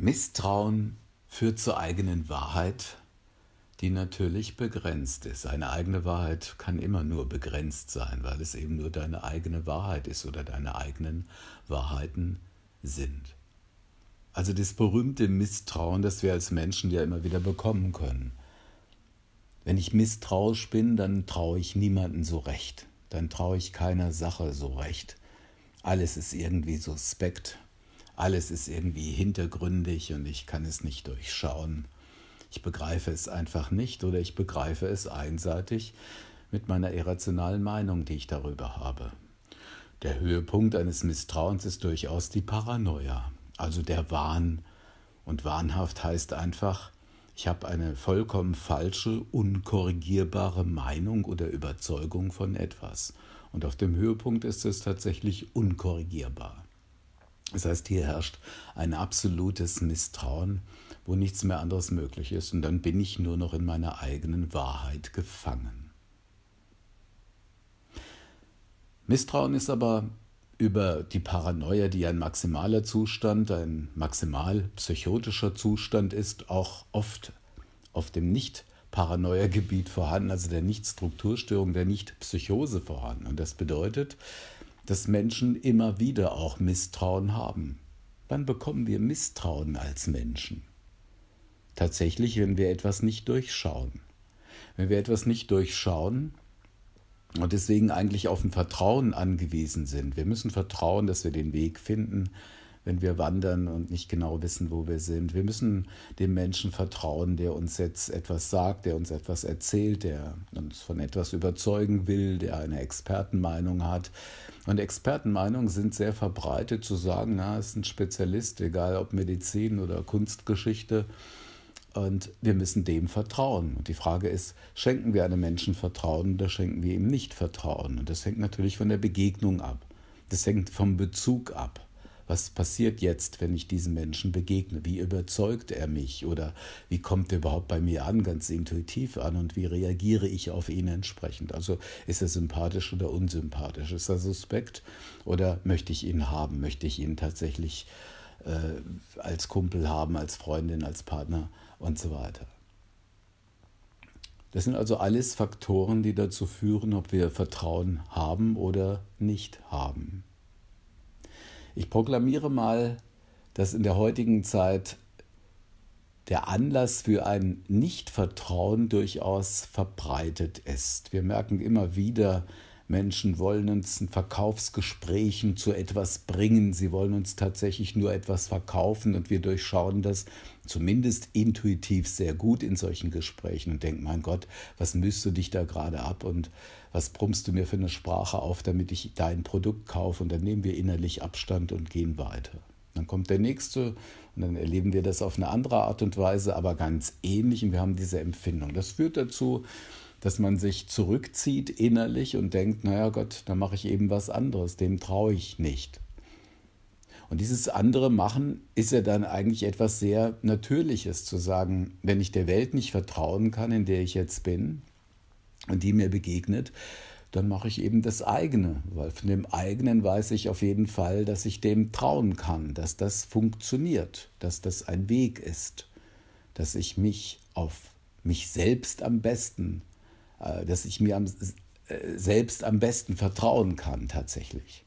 Misstrauen führt zur eigenen Wahrheit, die natürlich begrenzt ist. Eine eigene Wahrheit kann immer nur begrenzt sein, weil es eben nur deine eigene Wahrheit ist oder deine eigenen Wahrheiten sind. Also das berühmte Misstrauen, das wir als Menschen ja immer wieder bekommen können. Wenn ich misstrauisch bin, dann traue ich niemandem so recht. Dann traue ich keiner Sache so recht. Alles ist irgendwie suspekt. Alles ist irgendwie hintergründig und ich kann es nicht durchschauen. Ich begreife es einfach nicht oder ich begreife es einseitig mit meiner irrationalen Meinung, die ich darüber habe. Der Höhepunkt eines Misstrauens ist durchaus die Paranoia, also der Wahn. Und wahnhaft heißt einfach, ich habe eine vollkommen falsche, unkorrigierbare Meinung oder Überzeugung von etwas. Und auf dem Höhepunkt ist es tatsächlich unkorrigierbar. Das heißt, hier herrscht ein absolutes Misstrauen, wo nichts mehr anderes möglich ist. Und dann bin ich nur noch in meiner eigenen Wahrheit gefangen. Misstrauen ist aber über die Paranoia, die ein maximaler Zustand, ein maximal psychotischer Zustand ist, auch oft auf dem nicht Paranoia-Gebiet vorhanden, also der Nicht-Strukturstörung, der Nicht-Psychose vorhanden. Und das bedeutet, dass Menschen immer wieder auch Misstrauen haben. Wann bekommen wir Misstrauen als Menschen? Tatsächlich, wenn wir etwas nicht durchschauen. Wenn wir etwas nicht durchschauen und deswegen eigentlich auf ein Vertrauen angewiesen sind. Wir müssen vertrauen, dass wir den Weg finden, wenn wir wandern und nicht genau wissen, wo wir sind. Wir müssen dem Menschen vertrauen, der uns jetzt etwas sagt, der uns etwas erzählt, der uns von etwas überzeugen will, der eine Expertenmeinung hat. Und Expertenmeinungen sind sehr verbreitet zu sagen, na, ist ein Spezialist, egal ob Medizin oder Kunstgeschichte. Und wir müssen dem vertrauen. Und die Frage ist, schenken wir einem Menschen Vertrauen oder schenken wir ihm nicht Vertrauen? Und das hängt natürlich von der Begegnung ab. Das hängt vom Bezug ab was passiert jetzt, wenn ich diesem Menschen begegne? Wie überzeugt er mich? Oder wie kommt er überhaupt bei mir an, ganz intuitiv an? Und wie reagiere ich auf ihn entsprechend? Also ist er sympathisch oder unsympathisch? Ist er suspekt oder möchte ich ihn haben? Möchte ich ihn tatsächlich äh, als Kumpel haben, als Freundin, als Partner und so weiter? Das sind also alles Faktoren, die dazu führen, ob wir Vertrauen haben oder nicht haben. Ich proklamiere mal, dass in der heutigen Zeit der Anlass für ein Nichtvertrauen durchaus verbreitet ist. Wir merken immer wieder, Menschen wollen uns in Verkaufsgesprächen zu etwas bringen. Sie wollen uns tatsächlich nur etwas verkaufen und wir durchschauen das zumindest intuitiv sehr gut in solchen Gesprächen und denken, mein Gott, was müsst du dich da gerade ab und was brummst du mir für eine Sprache auf, damit ich dein Produkt kaufe und dann nehmen wir innerlich Abstand und gehen weiter. Dann kommt der nächste und dann erleben wir das auf eine andere Art und Weise, aber ganz ähnlich und wir haben diese Empfindung. Das führt dazu, dass man sich zurückzieht innerlich und denkt, naja Gott, dann mache ich eben was anderes, dem traue ich nicht. Und dieses andere Machen ist ja dann eigentlich etwas sehr Natürliches zu sagen, wenn ich der Welt nicht vertrauen kann, in der ich jetzt bin und die mir begegnet, dann mache ich eben das eigene, weil von dem eigenen weiß ich auf jeden Fall, dass ich dem trauen kann, dass das funktioniert, dass das ein Weg ist, dass ich mich auf mich selbst am besten äh, dass ich mir am, äh, selbst am besten vertrauen kann tatsächlich.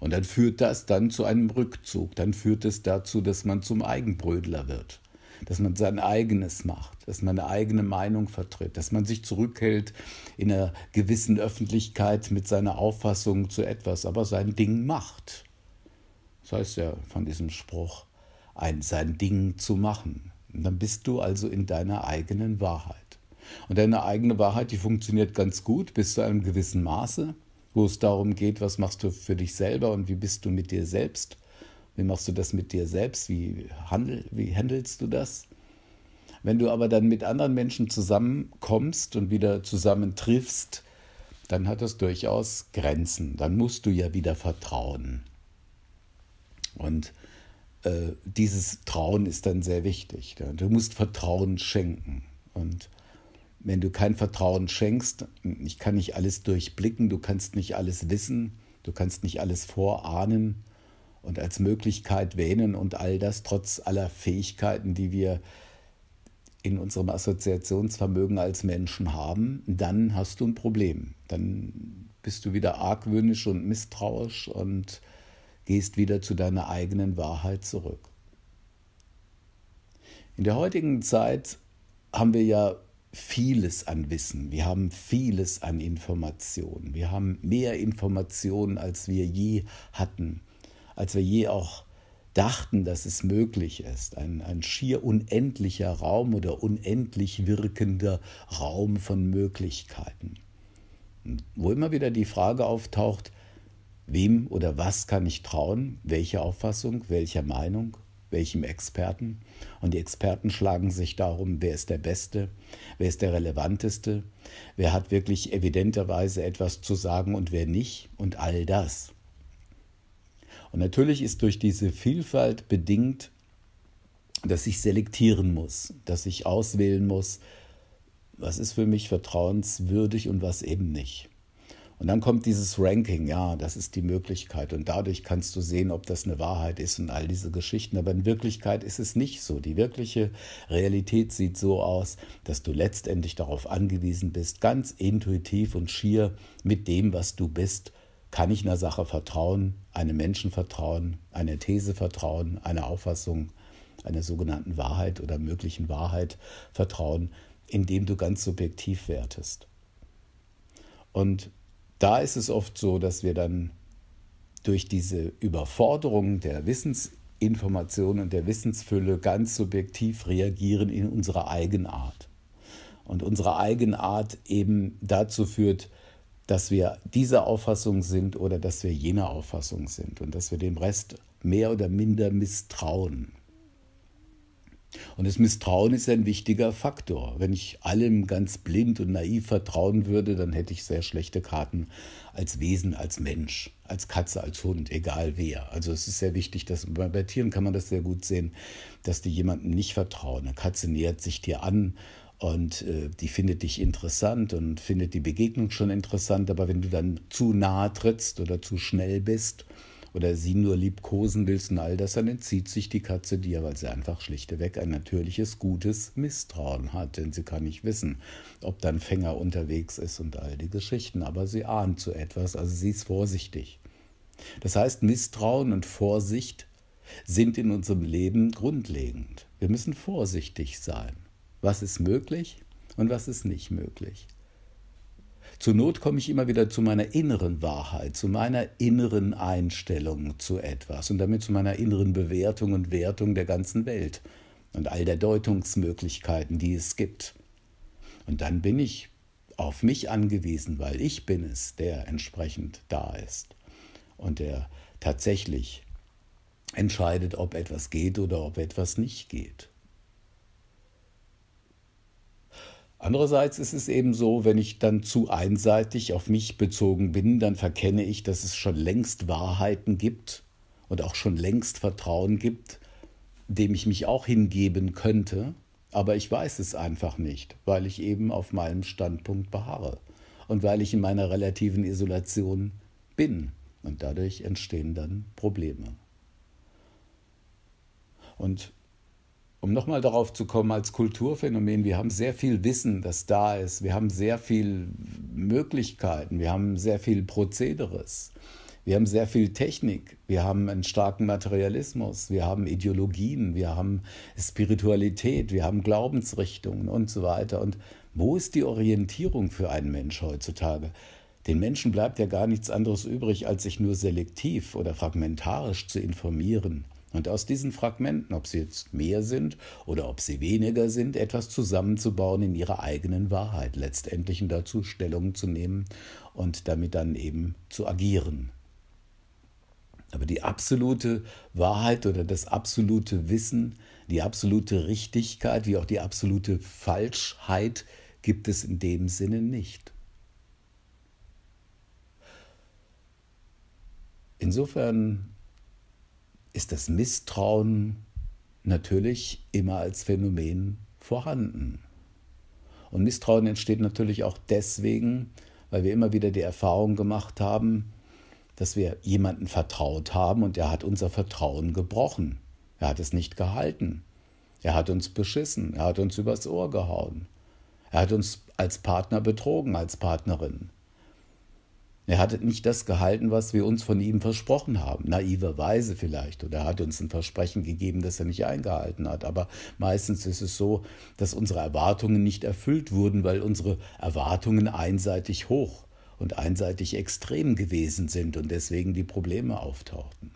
Und dann führt das dann zu einem Rückzug, dann führt es dazu, dass man zum Eigenbrödler wird, dass man sein eigenes macht, dass man eine eigene Meinung vertritt, dass man sich zurückhält in einer gewissen Öffentlichkeit mit seiner Auffassung zu etwas, aber sein Ding macht. Das heißt ja von diesem Spruch, ein, sein Ding zu machen. Und dann bist du also in deiner eigenen Wahrheit. Und deine eigene Wahrheit, die funktioniert ganz gut bis zu einem gewissen Maße, wo es darum geht, was machst du für dich selber und wie bist du mit dir selbst? Wie machst du das mit dir selbst? Wie, handel, wie handelst du das? Wenn du aber dann mit anderen Menschen zusammenkommst und wieder zusammentriffst, dann hat das durchaus Grenzen. Dann musst du ja wieder vertrauen. Und äh, dieses Trauen ist dann sehr wichtig. Du musst Vertrauen schenken. Und wenn du kein Vertrauen schenkst, ich kann nicht alles durchblicken, du kannst nicht alles wissen, du kannst nicht alles vorahnen und als Möglichkeit wähnen und all das trotz aller Fähigkeiten, die wir in unserem Assoziationsvermögen als Menschen haben, dann hast du ein Problem. Dann bist du wieder argwöhnisch und misstrauisch und gehst wieder zu deiner eigenen Wahrheit zurück. In der heutigen Zeit haben wir ja vieles an Wissen, wir haben vieles an Informationen, wir haben mehr Informationen, als wir je hatten, als wir je auch dachten, dass es möglich ist. Ein, ein schier unendlicher Raum oder unendlich wirkender Raum von Möglichkeiten. Wo immer wieder die Frage auftaucht, wem oder was kann ich trauen, welche Auffassung, welcher Meinung, welchem Experten. Und die Experten schlagen sich darum, wer ist der Beste, wer ist der Relevanteste, wer hat wirklich evidenterweise etwas zu sagen und wer nicht und all das. Und natürlich ist durch diese Vielfalt bedingt, dass ich selektieren muss, dass ich auswählen muss, was ist für mich vertrauenswürdig und was eben nicht. Und dann kommt dieses Ranking, ja, das ist die Möglichkeit. Und dadurch kannst du sehen, ob das eine Wahrheit ist und all diese Geschichten. Aber in Wirklichkeit ist es nicht so. Die wirkliche Realität sieht so aus, dass du letztendlich darauf angewiesen bist, ganz intuitiv und schier mit dem, was du bist, kann ich einer Sache vertrauen, einem Menschen vertrauen, einer These vertrauen, einer Auffassung, einer sogenannten Wahrheit oder möglichen Wahrheit vertrauen, indem du ganz subjektiv wertest. Und da ist es oft so, dass wir dann durch diese Überforderung der Wissensinformation und der Wissensfülle ganz subjektiv reagieren in unserer Eigenart. Und unsere Eigenart eben dazu führt, dass wir dieser Auffassung sind oder dass wir jener Auffassung sind und dass wir dem Rest mehr oder minder misstrauen. Und das Misstrauen ist ein wichtiger Faktor. Wenn ich allem ganz blind und naiv vertrauen würde, dann hätte ich sehr schlechte Karten als Wesen, als Mensch, als Katze, als Hund, egal wer. Also es ist sehr wichtig, dass bei Tieren kann man das sehr gut sehen, dass die jemandem nicht vertrauen. Eine Katze nähert sich dir an und äh, die findet dich interessant und findet die Begegnung schon interessant, aber wenn du dann zu nahe trittst oder zu schnell bist, oder sie nur liebkosen willst und all das, dann entzieht sich die Katze dir, weil sie einfach schlichteweg ein natürliches, gutes Misstrauen hat. Denn sie kann nicht wissen, ob dann Fänger unterwegs ist und all die Geschichten. Aber sie ahnt so etwas, also sie ist vorsichtig. Das heißt, Misstrauen und Vorsicht sind in unserem Leben grundlegend. Wir müssen vorsichtig sein. Was ist möglich und was ist nicht möglich? Zur Not komme ich immer wieder zu meiner inneren Wahrheit, zu meiner inneren Einstellung zu etwas und damit zu meiner inneren Bewertung und Wertung der ganzen Welt und all der Deutungsmöglichkeiten, die es gibt. Und dann bin ich auf mich angewiesen, weil ich bin es, der entsprechend da ist und der tatsächlich entscheidet, ob etwas geht oder ob etwas nicht geht. Andererseits ist es eben so, wenn ich dann zu einseitig auf mich bezogen bin, dann verkenne ich, dass es schon längst Wahrheiten gibt und auch schon längst Vertrauen gibt, dem ich mich auch hingeben könnte, aber ich weiß es einfach nicht, weil ich eben auf meinem Standpunkt beharre und weil ich in meiner relativen Isolation bin. Und dadurch entstehen dann Probleme. Und um nochmal darauf zu kommen, als Kulturphänomen, wir haben sehr viel Wissen, das da ist. Wir haben sehr viel Möglichkeiten. Wir haben sehr viel Prozederes. Wir haben sehr viel Technik. Wir haben einen starken Materialismus. Wir haben Ideologien. Wir haben Spiritualität. Wir haben Glaubensrichtungen und so weiter. Und wo ist die Orientierung für einen Mensch heutzutage? Den Menschen bleibt ja gar nichts anderes übrig, als sich nur selektiv oder fragmentarisch zu informieren. Und aus diesen Fragmenten, ob sie jetzt mehr sind oder ob sie weniger sind, etwas zusammenzubauen in ihrer eigenen Wahrheit, letztendlich und dazu Stellung zu nehmen und damit dann eben zu agieren. Aber die absolute Wahrheit oder das absolute Wissen, die absolute Richtigkeit wie auch die absolute Falschheit gibt es in dem Sinne nicht. Insofern ist das Misstrauen natürlich immer als Phänomen vorhanden. Und Misstrauen entsteht natürlich auch deswegen, weil wir immer wieder die Erfahrung gemacht haben, dass wir jemanden vertraut haben und er hat unser Vertrauen gebrochen. Er hat es nicht gehalten. Er hat uns beschissen. Er hat uns übers Ohr gehauen. Er hat uns als Partner betrogen, als Partnerin. Er hat nicht das gehalten, was wir uns von ihm versprochen haben. Naiverweise vielleicht. Oder er hat uns ein Versprechen gegeben, das er nicht eingehalten hat. Aber meistens ist es so, dass unsere Erwartungen nicht erfüllt wurden, weil unsere Erwartungen einseitig hoch und einseitig extrem gewesen sind und deswegen die Probleme auftauchten.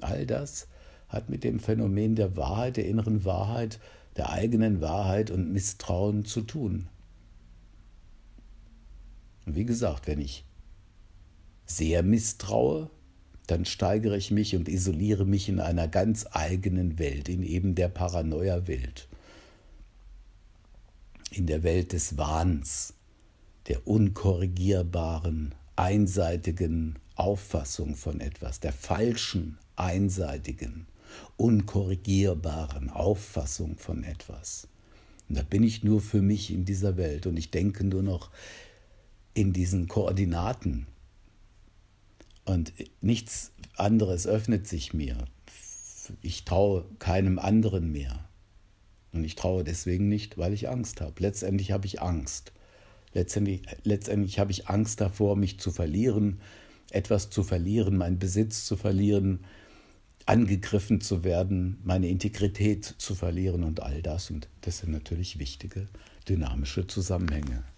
All das hat mit dem Phänomen der Wahrheit, der inneren Wahrheit, der eigenen Wahrheit und Misstrauen zu tun. Und wie gesagt, wenn ich sehr misstraue, dann steigere ich mich und isoliere mich in einer ganz eigenen Welt, in eben der Paranoia-Welt, in der Welt des Wahns, der unkorrigierbaren, einseitigen Auffassung von etwas, der falschen, einseitigen, unkorrigierbaren Auffassung von etwas. Und da bin ich nur für mich in dieser Welt und ich denke nur noch, in diesen Koordinaten. Und nichts anderes öffnet sich mir. Ich traue keinem anderen mehr. Und ich traue deswegen nicht, weil ich Angst habe. Letztendlich habe ich Angst. Letztendlich, letztendlich habe ich Angst davor, mich zu verlieren, etwas zu verlieren, meinen Besitz zu verlieren, angegriffen zu werden, meine Integrität zu verlieren und all das. Und das sind natürlich wichtige dynamische Zusammenhänge.